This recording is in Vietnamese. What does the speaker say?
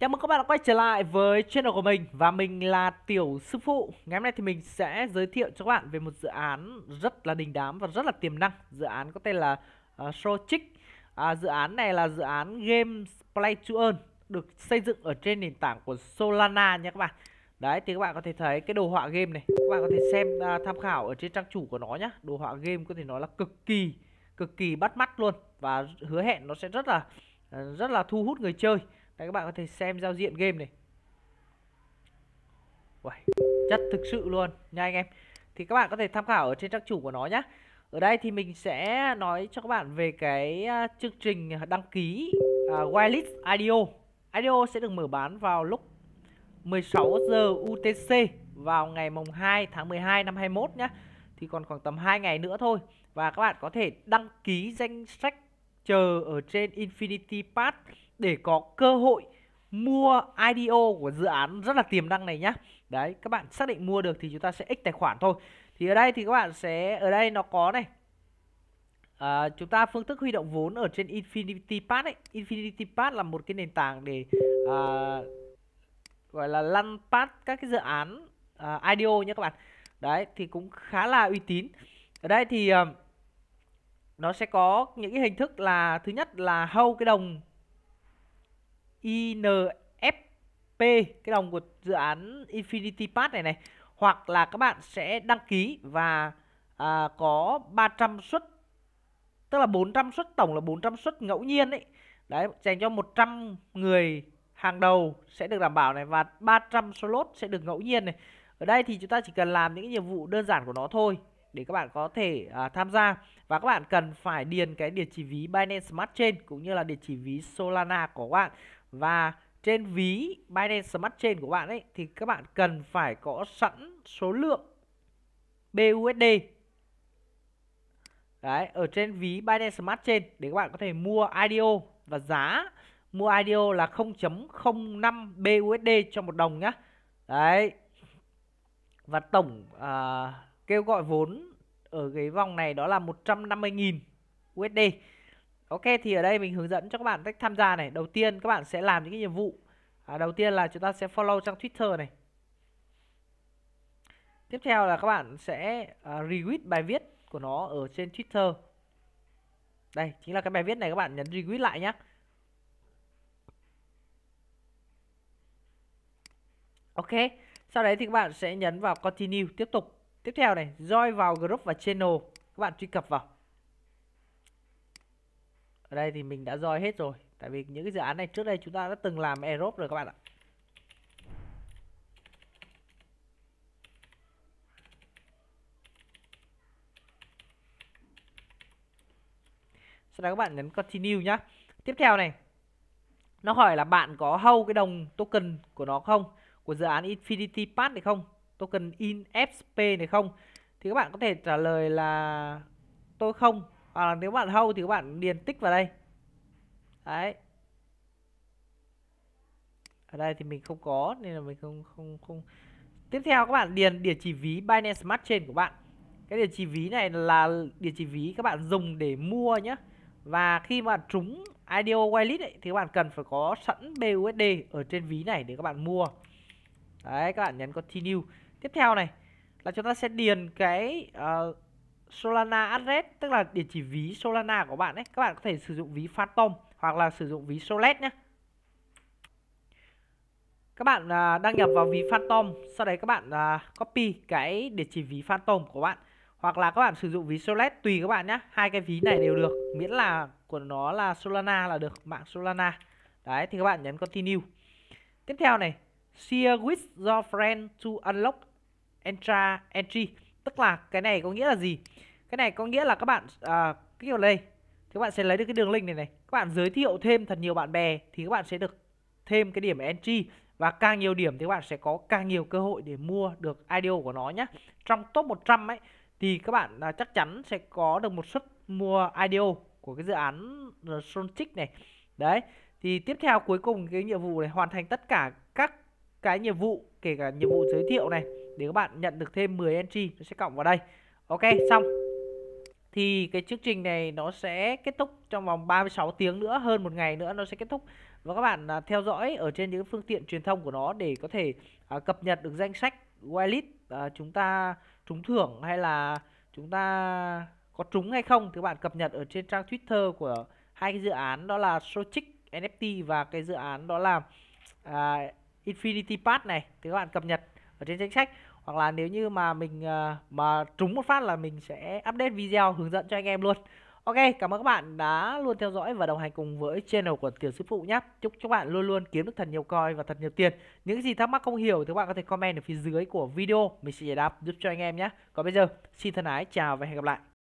Chào mừng các bạn đã quay trở lại với channel của mình và mình là Tiểu Sư Phụ Ngày hôm nay thì mình sẽ giới thiệu cho các bạn về một dự án rất là đình đám và rất là tiềm năng Dự án có tên là uh, Showchick à, Dự án này là dự án game Play to Earn được xây dựng ở trên nền tảng của Solana nha các bạn Đấy thì các bạn có thể thấy cái đồ họa game này Các bạn có thể xem uh, tham khảo ở trên trang chủ của nó nhá Đồ họa game có thể nói là cực kỳ cực kỳ bắt mắt luôn Và hứa hẹn nó sẽ rất là ờ, rất là thu hút người chơi Đấy các bạn có thể xem giao diện game này Uầy, chất thực sự luôn nha anh em Thì các bạn có thể tham khảo ở trên trang chủ của nó nhé Ở đây thì mình sẽ nói cho các bạn về cái à, chương trình đăng ký uh, Wireless IDO IDO sẽ được mở bán vào lúc 16 giờ UTC vào ngày mùng 2 tháng 12 năm 21 nhé Thì còn khoảng tầm 2 ngày nữa thôi Và các bạn có thể đăng ký danh sách chờ ở trên Infinity Pass để có cơ hội mua IDO của dự án rất là tiềm năng này nhá. Đấy, các bạn xác định mua được thì chúng ta sẽ x tài khoản thôi. Thì ở đây thì các bạn sẽ ở đây nó có này. À, chúng ta phương thức huy động vốn ở trên Infinity Pass ấy, Infinity Pass là một cái nền tảng để à, gọi là lăn pass các cái dự án uh, à, IDO nhé các bạn. Đấy thì cũng khá là uy tín. Ở đây thì uh, nó sẽ có những cái hình thức là thứ nhất là hâu cái đồng INFP cái đồng của dự án Infinity Pass này này hoặc là các bạn sẽ đăng ký và à, có 300 suất tức là 400 suất tổng là 400 suất ngẫu nhiên đấy đấy dành cho 100 người hàng đầu sẽ được đảm bảo này và 300 slot sẽ được ngẫu nhiên này ở đây thì chúng ta chỉ cần làm những nhiệm vụ đơn giản của nó thôi để các bạn có thể à, tham gia và các bạn cần phải điền cái địa chỉ ví Binance Smart Chain cũng như là địa chỉ ví Solana của các bạn và trên ví Binance Smart Chain của bạn ấy thì các bạn cần phải có sẵn số lượng BUSD đấy ở trên ví Binance Smart Chain để các bạn có thể mua IDO và giá mua IDO là 0.05 BUSD cho một đồng nhá đấy và tổng uh, kêu gọi vốn ở cái vòng này đó là 150.000 USD Ok thì ở đây mình hướng dẫn cho các bạn cách tham gia này. Đầu tiên các bạn sẽ làm những cái nhiệm vụ. À, đầu tiên là chúng ta sẽ follow trang Twitter này. Tiếp theo là các bạn sẽ uh, à, retweet bài viết của nó ở trên Twitter. Đây, chính là cái bài viết này các bạn nhấn retweet lại nhé. Ok, sau đấy thì các bạn sẽ nhấn vào continue tiếp tục. Tiếp theo này, join vào group và channel, các bạn truy cập vào ở đây thì mình đã roi hết rồi tại vì những cái dự án này trước đây chúng ta đã từng làm erop rồi các bạn ạ sau đó các bạn nhấn continue nhá tiếp theo này nó hỏi là bạn có hâu cái đồng token của nó không của dự án Infinity Path này không token INFP này không thì các bạn có thể trả lời là tôi không hoặc là nếu bạn hâu thì các bạn điền tích vào đây đấy ở đây thì mình không có nên là mình không không không tiếp theo các bạn điền địa chỉ ví Binance Smart Chain của bạn cái địa chỉ ví này là địa chỉ ví các bạn dùng để mua nhé và khi mà trúng IDO whitelist ấy, thì các bạn cần phải có sẵn BUSD ở trên ví này để các bạn mua đấy các bạn nhấn continue tiếp theo này là chúng ta sẽ điền cái uh, Solana address tức là địa chỉ ví Solana của bạn ấy các bạn có thể sử dụng ví Phantom hoặc là sử dụng ví Solet nhé các bạn à, đăng nhập vào ví Phantom sau đấy các bạn à, copy cái địa chỉ ví Phantom của bạn hoặc là các bạn sử dụng ví Solet tùy các bạn nhé hai cái ví này đều được miễn là của nó là Solana là được mạng Solana đấy thì các bạn nhấn continue tiếp theo này share with your friend to unlock entry tức là cái này có nghĩa là gì cái này có nghĩa là các bạn à, cái kiểu này thì các bạn sẽ lấy được cái đường link này này các bạn giới thiệu thêm thật nhiều bạn bè thì các bạn sẽ được thêm cái điểm entry và càng nhiều điểm thì các bạn sẽ có càng nhiều cơ hội để mua được IDO của nó nhé trong top 100 ấy thì các bạn à, chắc chắn sẽ có được một suất mua IDO của cái dự án Solstick này đấy thì tiếp theo cuối cùng cái nhiệm vụ này hoàn thành tất cả các cái nhiệm vụ kể cả nhiệm vụ giới thiệu này để các bạn nhận được thêm 10 entry nó sẽ cộng vào đây ok xong thì cái chương trình này nó sẽ kết thúc trong vòng 36 tiếng nữa hơn một ngày nữa nó sẽ kết thúc và các bạn à, theo dõi ở trên những phương tiện truyền thông của nó để có thể à, cập nhật được danh sách whitelist à, chúng ta trúng thưởng hay là chúng ta có trúng hay không thì các bạn cập nhật ở trên trang Twitter của hai cái dự án đó là Sochic NFT và cái dự án đó là à, Infinity Path này thì các bạn cập nhật ở trên danh sách hoặc là nếu như mà mình ờ, mà trúng một phát là mình sẽ update video hướng dẫn cho anh em luôn Ok, cảm ơn các bạn đã luôn theo dõi và đồng hành cùng với channel của Tiểu Sư Phụ nhé. Chúc các bạn luôn luôn kiếm được thật nhiều coi và thật nhiều tiền. Những gì thắc mắc không hiểu thì các bạn có thể comment ở phía dưới của video. Mình sẽ giải đáp giúp cho anh em nhé. Còn bây giờ, xin thân ái, chào và hẹn gặp lại.